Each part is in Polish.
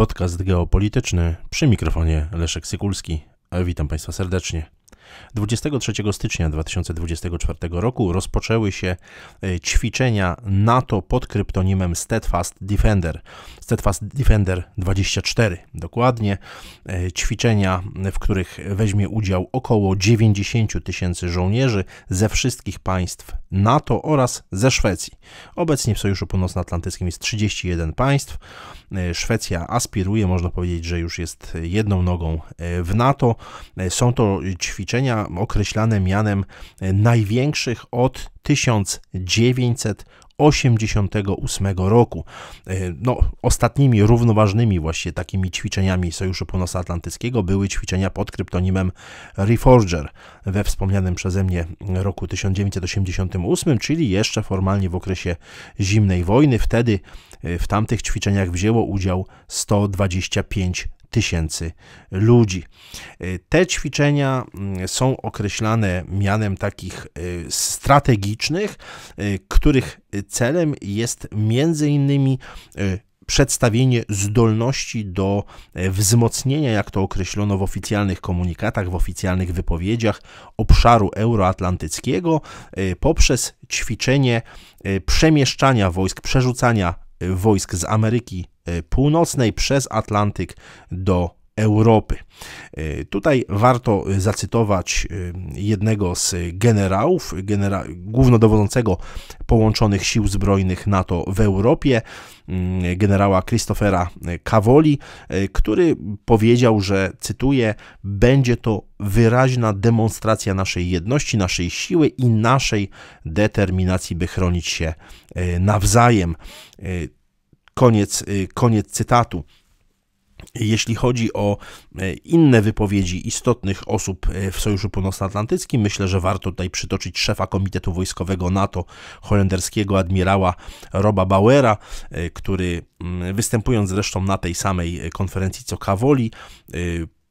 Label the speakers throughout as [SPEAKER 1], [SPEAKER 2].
[SPEAKER 1] Podcast geopolityczny przy mikrofonie Leszek Sykulski. Witam Państwa serdecznie. 23 stycznia 2024 roku rozpoczęły się e, ćwiczenia NATO pod kryptonimem Steadfast Defender, Steadfast Defender 24 dokładnie. E, ćwiczenia, w których weźmie udział około 90 tysięcy żołnierzy ze wszystkich państw NATO oraz ze Szwecji. Obecnie w Sojuszu Północnoatlantyckim jest 31 państw. E, Szwecja aspiruje, można powiedzieć, że już jest jedną nogą e, w NATO. E, są to ćwiczenia określane mianem największych od 1900 1988 roku. E, no, ostatnimi równoważnymi właśnie takimi ćwiczeniami Sojuszu Północnoatlantyckiego były ćwiczenia pod kryptonimem Reforger we wspomnianym przeze mnie roku 1988, czyli jeszcze formalnie w okresie zimnej wojny. Wtedy e, w tamtych ćwiczeniach wzięło udział 125 tysięcy ludzi. E, te ćwiczenia mm, są określane mianem takich e, strategicznych, e, których celem jest między innymi przedstawienie zdolności do wzmocnienia, jak to określono w oficjalnych komunikatach, w oficjalnych wypowiedziach obszaru euroatlantyckiego poprzez ćwiczenie przemieszczania wojsk, przerzucania wojsk z Ameryki Y, północnej przez Atlantyk do Europy. Y, tutaj warto zacytować y, jednego z generałów, genera głównodowodzącego połączonych sił zbrojnych NATO w Europie, generała Christophera Cavoli, który powiedział, że cytuję: Będzie to wyraźna demonstracja naszej jedności, naszej siły i naszej determinacji, by chronić się nawzajem. Koniec, y, koniec cytatu. Jeśli chodzi o e, inne wypowiedzi istotnych osób e, w Sojuszu Północnoatlantyckim, myślę, że warto tutaj przytoczyć szefa Komitetu Wojskowego NATO holenderskiego admirała Roba Bauera, e, który mm, występując zresztą na tej samej konferencji co Kawoli,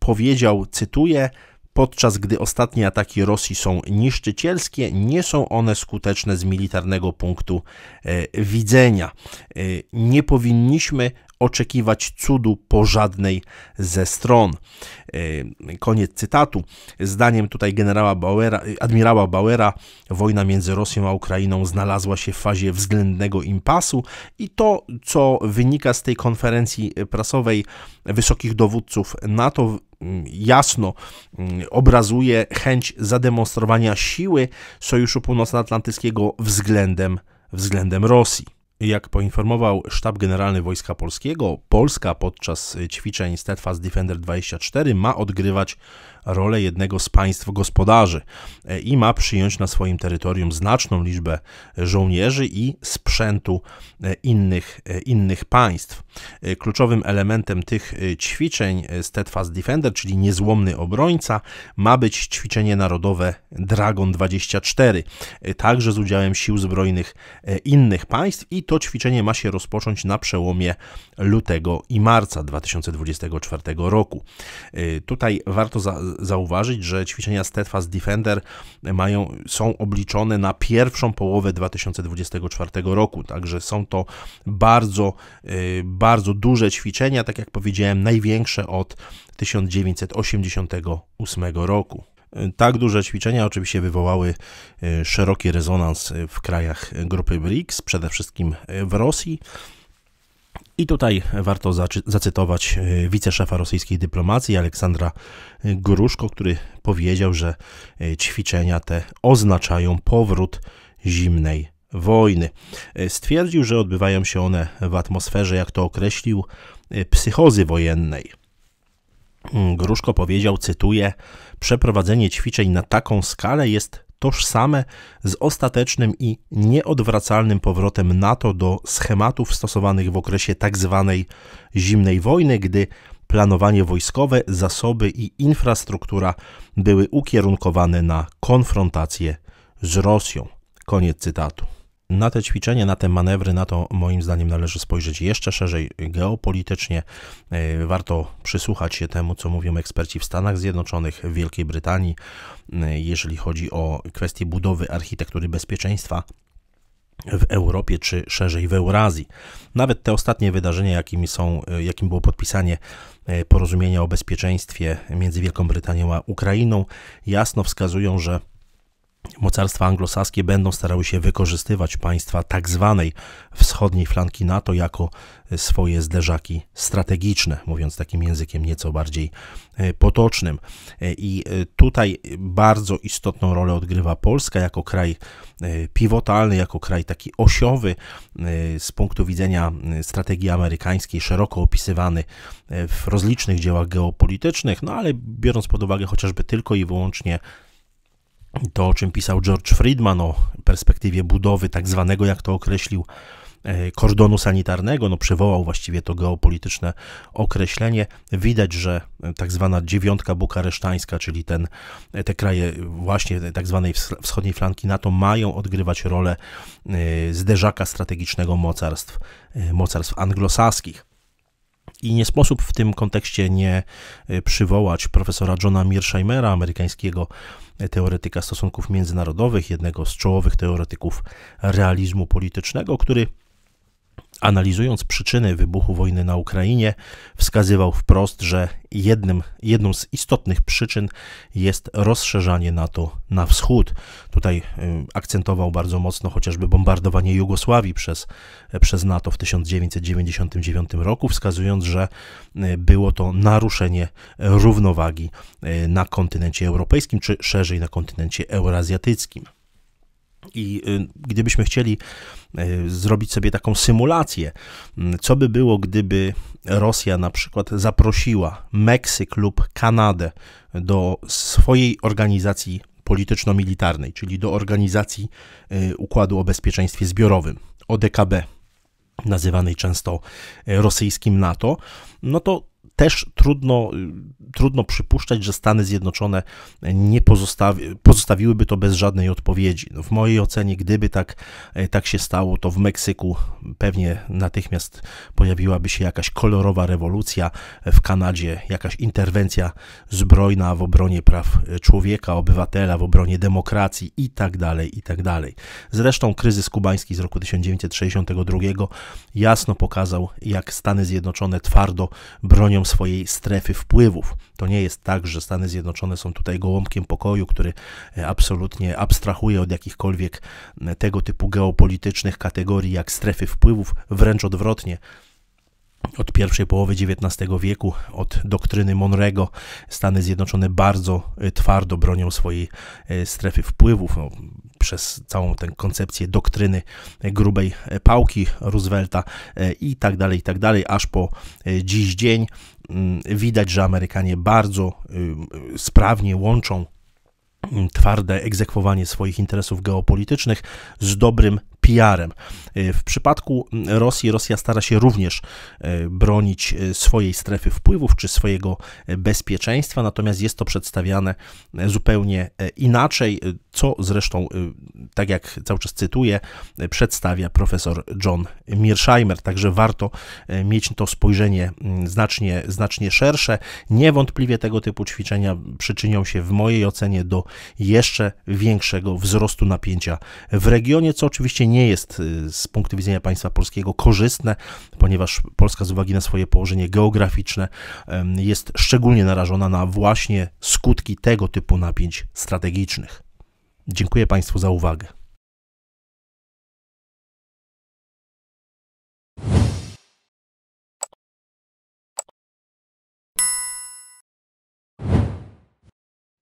[SPEAKER 1] powiedział, cytuję, podczas gdy ostatnie ataki Rosji są niszczycielskie, nie są one skuteczne z militarnego punktu e, widzenia. E, nie powinniśmy oczekiwać cudu po żadnej ze stron. E, koniec cytatu. Zdaniem tutaj generała Bauera, admirała Bauera, wojna między Rosją a Ukrainą znalazła się w fazie względnego impasu i to, co wynika z tej konferencji prasowej wysokich dowódców NATO, jasno obrazuje chęć zademonstrowania siły Sojuszu Północnoatlantyckiego względem, względem Rosji. Jak poinformował Sztab Generalny Wojska Polskiego, Polska podczas ćwiczeń Steadfast Defender 24 ma odgrywać rolę jednego z państw gospodarzy e, i ma przyjąć na swoim terytorium znaczną liczbę żołnierzy i sprzętu e, innych, e, innych państw. Kluczowym elementem tych ćwiczeń Steadfast Defender, czyli niezłomny obrońca, ma być ćwiczenie narodowe Dragon 24, także z udziałem sił zbrojnych innych państw i to ćwiczenie ma się rozpocząć na przełomie lutego i marca 2024 roku. Y, tutaj warto za zauważyć, że ćwiczenia Steadfast Defender mają, są obliczone na pierwszą połowę 2024 roku, także są to bardzo, y, bardzo duże ćwiczenia, tak jak powiedziałem, największe od 1988 roku. Tak duże ćwiczenia oczywiście wywołały e, szeroki rezonans e, w krajach grupy BRICS, przede wszystkim e, w Rosji. I tutaj warto zacytować wiceszefa rosyjskiej dyplomacji Aleksandra Gruszko, który powiedział, że ćwiczenia te oznaczają powrót zimnej wojny. Stwierdził, że odbywają się one w atmosferze, jak to określił, psychozy wojennej. Mm, Gruszko powiedział, cytuję: Przeprowadzenie ćwiczeń na taką skalę jest tożsame z ostatecznym i nieodwracalnym powrotem NATO do schematów stosowanych w okresie tzw. Tak zimnej wojny, gdy planowanie wojskowe, zasoby i infrastruktura były ukierunkowane na konfrontację z Rosją. Koniec cytatu na te ćwiczenia, na te manewry, na to moim zdaniem należy spojrzeć jeszcze szerzej geopolitycznie. E, warto przysłuchać się temu, co mówią eksperci w Stanach Zjednoczonych, w Wielkiej Brytanii, e, jeżeli chodzi o kwestie budowy architektury bezpieczeństwa w Europie czy szerzej w Eurazji. Nawet te ostatnie wydarzenia, jakim, są, e, jakim było podpisanie porozumienia o bezpieczeństwie między Wielką Brytanią a Ukrainą, jasno wskazują, że mocarstwa anglosaskie będą starały się wykorzystywać państwa tak zwanej wschodniej flanki NATO jako e, swoje zderzaki strategiczne, mówiąc takim językiem nieco bardziej e, potocznym. E, I tutaj bardzo istotną rolę odgrywa Polska jako kraj pivotalny, jako kraj taki osiowy z punktu widzenia strategii amerykańskiej, szeroko opisywany w rozlicznych dziełach geopolitycznych, no ale biorąc pod uwagę chociażby tylko i wyłącznie to, o czym pisał George Friedman o perspektywie budowy tak zwanego, jak to określił, e, kordonu sanitarnego, no przywołał właściwie to geopolityczne określenie. Widać, że e, tak zwana dziewiątka bukaresztańska, czyli ten, e, te kraje właśnie tak zwanej wschodniej flanki NATO mają odgrywać rolę zderzaka strategicznego mocarstw, mocarstw anglosaskich. I nie sposób w tym kontekście nie y, przywołać profesora Johna Mearsheimera, amerykańskiego y, teoretyka stosunków międzynarodowych, jednego z czołowych teoretyków realizmu politycznego, który analizując przyczyny wybuchu wojny na Ukrainie, wskazywał wprost, że jednym, jedną z istotnych przyczyn jest rozszerzanie NATO na wschód. Tutaj y, akcentował bardzo mocno chociażby bombardowanie Jugosławii przez, przez NATO w 1999 roku, wskazując, że y, było to naruszenie równowagi y, na kontynencie europejskim, czy szerzej na kontynencie eurazjatyckim. I y, gdybyśmy chcieli y, zrobić sobie taką symulację, mm, co by było, gdyby Rosja na przykład zaprosiła Meksyk lub Kanadę do swojej organizacji polityczno-militarnej, czyli do organizacji y, Układu o Bezpieczeństwie Zbiorowym, ODKB, nazywanej często rosyjskim NATO, no to też trudno, y, trudno przypuszczać, że Stany Zjednoczone nie pozostawi, pozostawiłyby to bez żadnej odpowiedzi. No w mojej ocenie, gdyby tak, e, tak się stało, to w Meksyku pewnie natychmiast pojawiłaby się jakaś kolorowa rewolucja, e, w Kanadzie jakaś interwencja zbrojna w obronie praw e, człowieka, obywatela, w obronie demokracji i tak dalej, i tak dalej. Zresztą kryzys kubański z roku 1962 jasno pokazał, jak Stany Zjednoczone twardo bronią swojej strefy wpływów. To nie jest tak, że Stany Zjednoczone są tutaj gołąbkiem pokoju, który e, absolutnie abstrahuje od jakichkolwiek e, tego typu geopolitycznych kategorii jak strefy wpływów, wręcz odwrotnie od pierwszej połowy XIX wieku, od doktryny Monrego, Stany Zjednoczone bardzo e, twardo bronią swojej strefy wpływów. No, przez całą tę koncepcję doktryny e, grubej e, pałki Roosevelta e, i tak dalej, i tak dalej, aż po dziś dzień mm, widać, że Amerykanie bardzo y, sprawnie łączą mm, twarde egzekwowanie swoich interesów geopolitycznych z dobrym PR-em. E, w przypadku Rosji, Rosja stara się również e, bronić e, swojej strefy wpływów czy swojego bezpieczeństwa, natomiast jest to przedstawiane zupełnie inaczej, co zresztą, tak jak cały czas cytuję, przedstawia profesor John Mearsheimer. Także warto mieć to spojrzenie znacznie, znacznie szersze. Niewątpliwie tego typu ćwiczenia przyczynią się w mojej ocenie do jeszcze większego wzrostu napięcia w regionie, co oczywiście nie nie jest y, z punktu widzenia państwa polskiego korzystne, ponieważ Polska z uwagi na swoje położenie geograficzne jest szczególnie narażona na właśnie skutki tego typu napięć strategicznych. Dziękuję Państwu za uwagę.